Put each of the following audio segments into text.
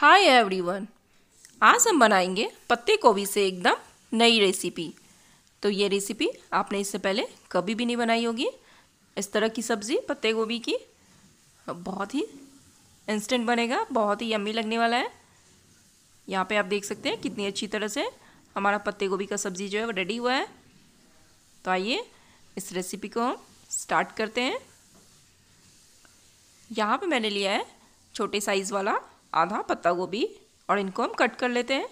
hi everyone आज हम बनाएंगे पत्ते गोभी से एकदम नई रेसिपी तो ये रेसिपी आपने इससे पहले कभी भी नहीं बनाई होगी इस तरह की सब्ज़ी पत्ते गोभी की बहुत ही इंस्टेंट बनेगा बहुत ही यम्मी लगने वाला है यहाँ पे आप देख सकते हैं कितनी अच्छी तरह से हमारा पत्ते गोभी का सब्ज़ी जो है वो रेडी हुआ है तो आइए इस रेसिपी को हम स्टार्ट करते हैं यहाँ पर मैंने लिया है छोटे साइज़ वाला आधा पत्ता गोभी और इनको हम कट कर लेते हैं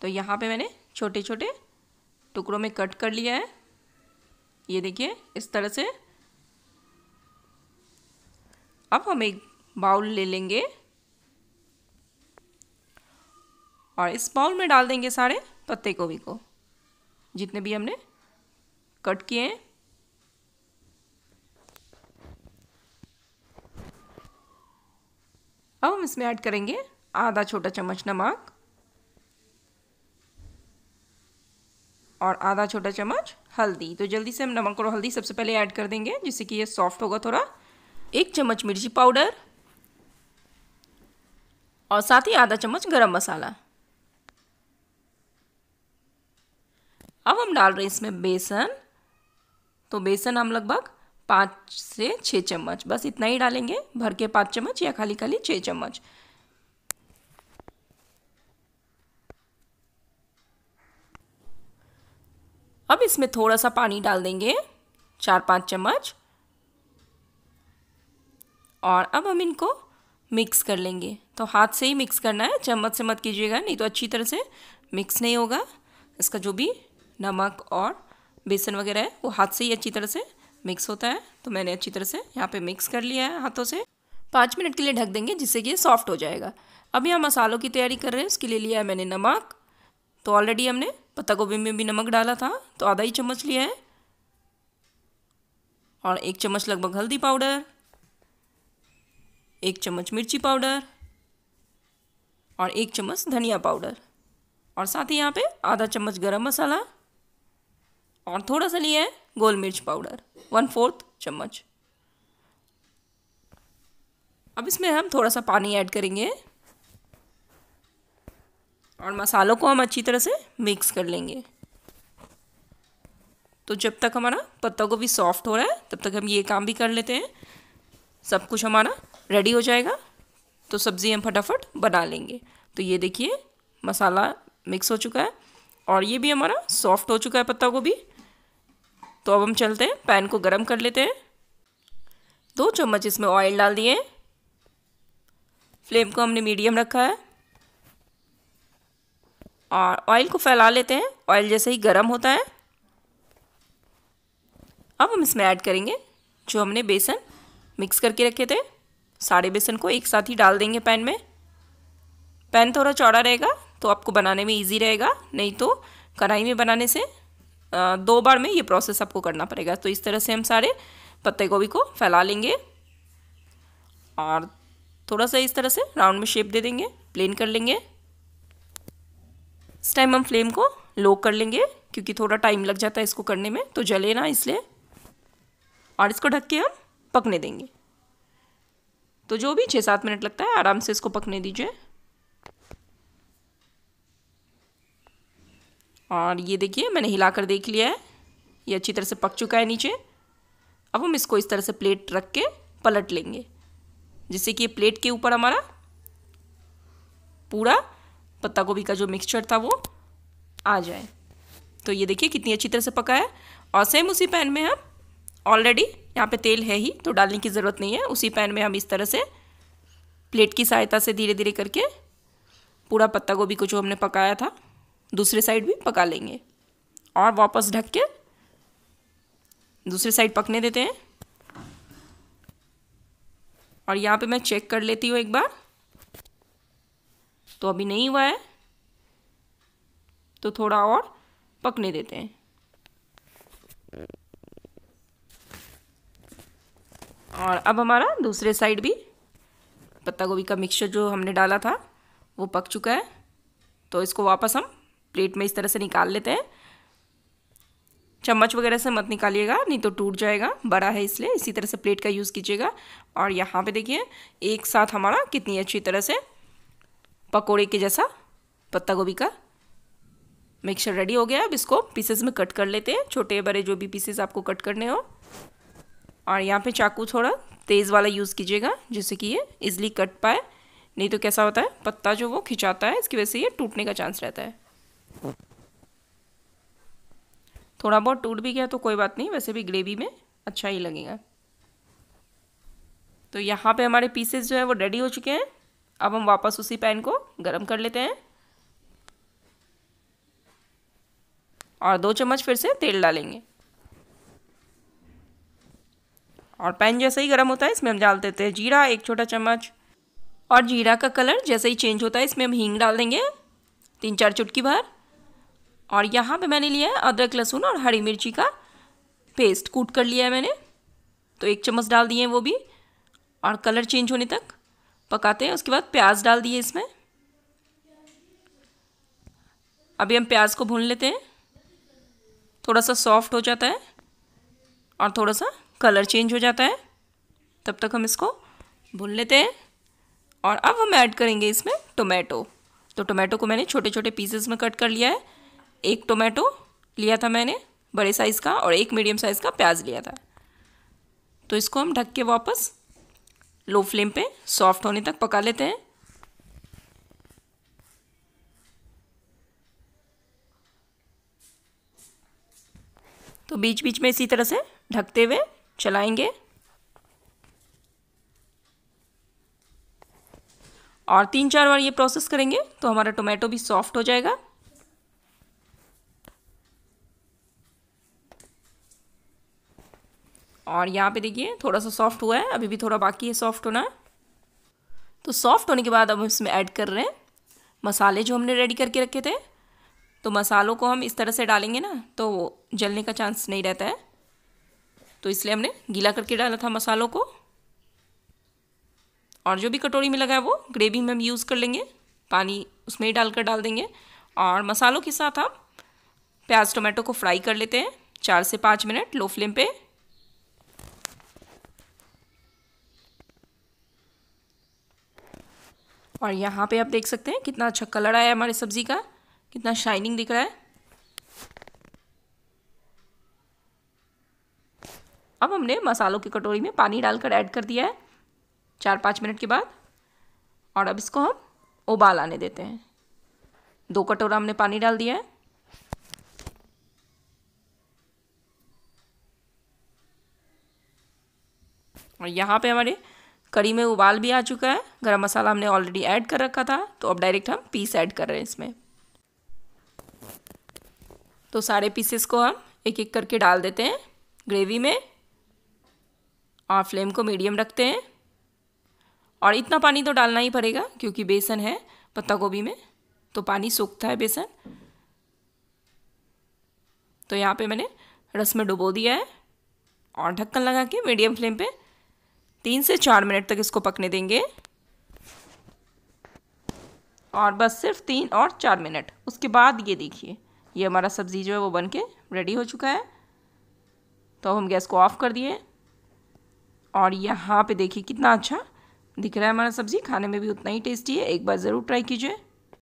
तो यहाँ पे मैंने छोटे छोटे टुकड़ों में कट कर लिया है ये देखिए इस तरह से अब हम एक बाउल ले लेंगे और इस बाउल में डाल देंगे सारे पत्ते गोभी को जितने भी हमने कट किए हैं अब हम इसमें ऐड करेंगे आधा छोटा चम्मच नमक और आधा छोटा चम्मच हल्दी तो जल्दी से हम नमक और हल्दी सबसे पहले ऐड कर देंगे जिससे कि ये सॉफ्ट होगा थोड़ा एक चम्मच मिर्ची पाउडर और साथ ही आधा चम्मच गरम मसाला अब हम डाल रहे हैं इसमें बेसन तो बेसन हम लगभग पाँच से छः चम्मच बस इतना ही डालेंगे भर के पाँच चम्मच या खाली खाली छः चम्मच अब इसमें थोड़ा सा पानी डाल देंगे चार पाँच चम्मच और अब हम इनको मिक्स कर लेंगे तो हाथ से ही मिक्स करना है चम्मच से मत कीजिएगा नहीं तो अच्छी तरह से मिक्स नहीं होगा इसका जो भी नमक और बेसन वगैरह है वो हाथ से ही अच्छी तरह से मिक्स होता है तो मैंने अच्छी तरह से यहाँ पे मिक्स कर लिया है हाथों से पाँच मिनट के लिए ढक देंगे जिससे कि ये सॉफ्ट हो जाएगा अब यहाँ मसालों की तैयारी कर रहे हैं उसके लिए लिया है मैंने नमक तो ऑलरेडी हमने पत्ता गोभी में भी नमक डाला था तो आधा ही चम्मच लिया है और एक चम्मच लगभग हल्दी पाउडर एक चम्मच मिर्ची पाउडर और एक चम्मच धनिया पाउडर और साथ ही यहाँ पे आधा चम्मच गरम मसाला और थोड़ा सा लिया है गोल मिर्च पाउडर वन फोर्थ चम्मच अब इसमें हम थोड़ा सा पानी ऐड करेंगे और मसालों को हम अच्छी तरह से मिक्स कर लेंगे तो जब तक हमारा पत्ता गोभी सॉफ्ट हो रहा है तब तक हम ये काम भी कर लेते हैं सब कुछ हमारा रेडी हो जाएगा तो सब्ज़ी हम फटाफट बना लेंगे तो ये देखिए मसाला मिक्स हो चुका है और ये भी हमारा सॉफ्ट हो चुका है पत्ता गोभी तो अब हम चलते हैं पैन को गर्म कर लेते हैं दो चम्मच इसमें ऑयल डाल दिए फ्लेम को हमने मीडियम रखा है और ऑयल को फैला लेते हैं ऑयल जैसे ही गर्म होता है अब हम इसमें ऐड करेंगे जो हमने बेसन मिक्स करके रखे थे सारे बेसन को एक साथ ही डाल देंगे पैन में पैन थोड़ा चौड़ा रहेगा तो आपको बनाने में इजी रहेगा नहीं तो कढ़ाई में बनाने से दो बार में ये प्रोसेस आपको करना पड़ेगा तो इस तरह से हम सारे पत्ते गोभी को फैला लेंगे और थोड़ा सा इस तरह से राउंड में शेप दे देंगे प्लेन कर लेंगे इस टाइम हम फ्लेम को लो कर लेंगे क्योंकि थोड़ा टाइम लग जाता है इसको करने में तो जले ना इसलिए और इसको ढक के हम पकने देंगे तो जो भी छः सात मिनट लगता है आराम से इसको पकने दीजिए और ये देखिए मैंने हिला कर देख लिया है ये अच्छी तरह से पक चुका है नीचे अब हम इसको इस तरह से प्लेट रख के पलट लेंगे जिससे कि ये प्लेट के ऊपर हमारा पूरा पत्ता गोभी का जो मिक्सचर था वो आ जाए तो ये देखिए कितनी अच्छी तरह से पका है और सेम उसी पैन में हम ऑलरेडी यहाँ पे तेल है ही तो डालने की ज़रूरत नहीं है उसी पैन में हम इस तरह से प्लेट की सहायता से धीरे धीरे करके पूरा पत्ता गोभी को जो हमने पकाया था दूसरे साइड भी पका लेंगे और वापस ढक के दूसरे साइड पकने देते हैं और यहाँ पे मैं चेक कर लेती हूँ एक बार तो अभी नहीं हुआ है तो थोड़ा और पकने देते हैं और अब हमारा दूसरे साइड भी पत्ता गोभी का मिक्सचर जो हमने डाला था वो पक चुका है तो इसको वापस हम प्लेट में इस तरह से निकाल लेते हैं चम्मच वगैरह से मत निकालिएगा नहीं तो टूट जाएगा बड़ा है इसलिए इसी तरह से प्लेट का यूज़ कीजिएगा और यहाँ पे देखिए एक साथ हमारा कितनी अच्छी तरह से पकोड़े के जैसा पत्ता गोभी का मिक्सर रेडी हो गया अब इसको पीसेस में कट कर लेते हैं छोटे बड़े जो भी पीसेस आपको कट करने हो और यहाँ पे चाकू थोड़ा तेज़ वाला यूज़ कीजिएगा जिससे कि ये इजिली कट पाए नहीं तो कैसा होता है पत्ता जो वो खिंचाता है इसकी वजह से ये टूटने का चांस रहता है थोड़ा बहुत टूट भी गया तो कोई बात नहीं वैसे भी ग्रेवी में अच्छा ही लगेगा तो यहाँ पे हमारे पीसेस जो है वो रेडी हो चुके हैं अब हम वापस उसी पैन को गरम कर लेते हैं और दो चम्मच फिर से तेल डालेंगे और पैन जैसे ही गर्म होता है इसमें हम डाल देते हैं जीरा एक छोटा चम्मच और जीरा का कलर जैसे ही चेंज होता है इसमें हम हींग डाल देंगे तीन चार चुटकी भर और यहाँ पे मैंने लिया है अदरक लहसुन और हरी मिर्ची का पेस्ट कूट कर लिया है मैंने तो एक चम्मच डाल दिए हैं वो भी और कलर चेंज होने तक पकाते हैं उसके बाद प्याज डाल दिए इसमें अभी हम प्याज को भून लेते हैं थोड़ा सा सॉफ्ट हो जाता है और थोड़ा सा कलर चेंज हो जाता है तब तक हम इसको भून लेते हैं और अब हम ऐड करेंगे इसमें टोमेटो तो टोमेटो को मैंने छोटे छोटे पीसेस में कट कर लिया है एक टोमेटो लिया था मैंने बड़े साइज़ का और एक मीडियम साइज़ का प्याज लिया था तो इसको हम ढक के वापस लो फ्लेम पे सॉफ्ट होने तक पका लेते हैं तो बीच बीच में इसी तरह से ढकते हुए चलाएंगे और तीन चार बार ये प्रोसेस करेंगे तो हमारा टोमेटो भी सॉफ्ट हो जाएगा और यहाँ पे देखिए थोड़ा सा सॉफ्ट हुआ है अभी भी थोड़ा बाकी है सॉफ्ट होना तो सॉफ्ट होने के बाद अब इसमें ऐड कर रहे हैं मसाले जो हमने रेडी करके रखे थे तो मसालों को हम इस तरह से डालेंगे ना तो जलने का चांस नहीं रहता है तो इसलिए हमने गीला करके डाला था मसालों को और जो भी कटोरी में लगा है वो ग्रेवी में हम यूज़ कर लेंगे पानी उसमें ही डालकर डाल देंगे और मसालों के साथ हम प्याज टोमेटो को फ्राई कर लेते हैं चार से पाँच मिनट लो फ्लेम पे और यहाँ पे आप देख सकते हैं कितना अच्छा कलर आया हमारी सब्ज़ी का कितना शाइनिंग दिख रहा है अब हमने मसालों की कटोरी में पानी डालकर ऐड कर दिया है चार पाँच मिनट के बाद और अब इसको हम उबाल आने देते हैं दो कटोरा हमने पानी डाल दिया है और यहाँ पे हमारे कड़ी में उबाल भी आ चुका है गरम मसाला हमने ऑलरेडी ऐड कर रखा था तो अब डायरेक्ट हम पीस ऐड कर रहे हैं इसमें तो सारे पीसेस को हम एक एक करके डाल देते हैं ग्रेवी में और फ्लेम को मीडियम रखते हैं और इतना पानी तो डालना ही पड़ेगा क्योंकि बेसन है पत्ता गोभी में तो पानी सूखता है बेसन तो यहाँ पे मैंने रस में डुबो दिया है और ढक्कन लगा के मीडियम फ्लेम पे तीन से चार मिनट तक इसको पकने देंगे और बस सिर्फ तीन और चार मिनट उसके बाद ये देखिए ये हमारा सब्ज़ी जो है वो बन के रेडी हो चुका है तो हम गैस को ऑफ़ कर दिए और यहाँ पे देखिए कितना अच्छा दिख रहा है हमारा सब्ज़ी खाने में भी उतना ही टेस्टी है एक बार ज़रूर ट्राई कीजिए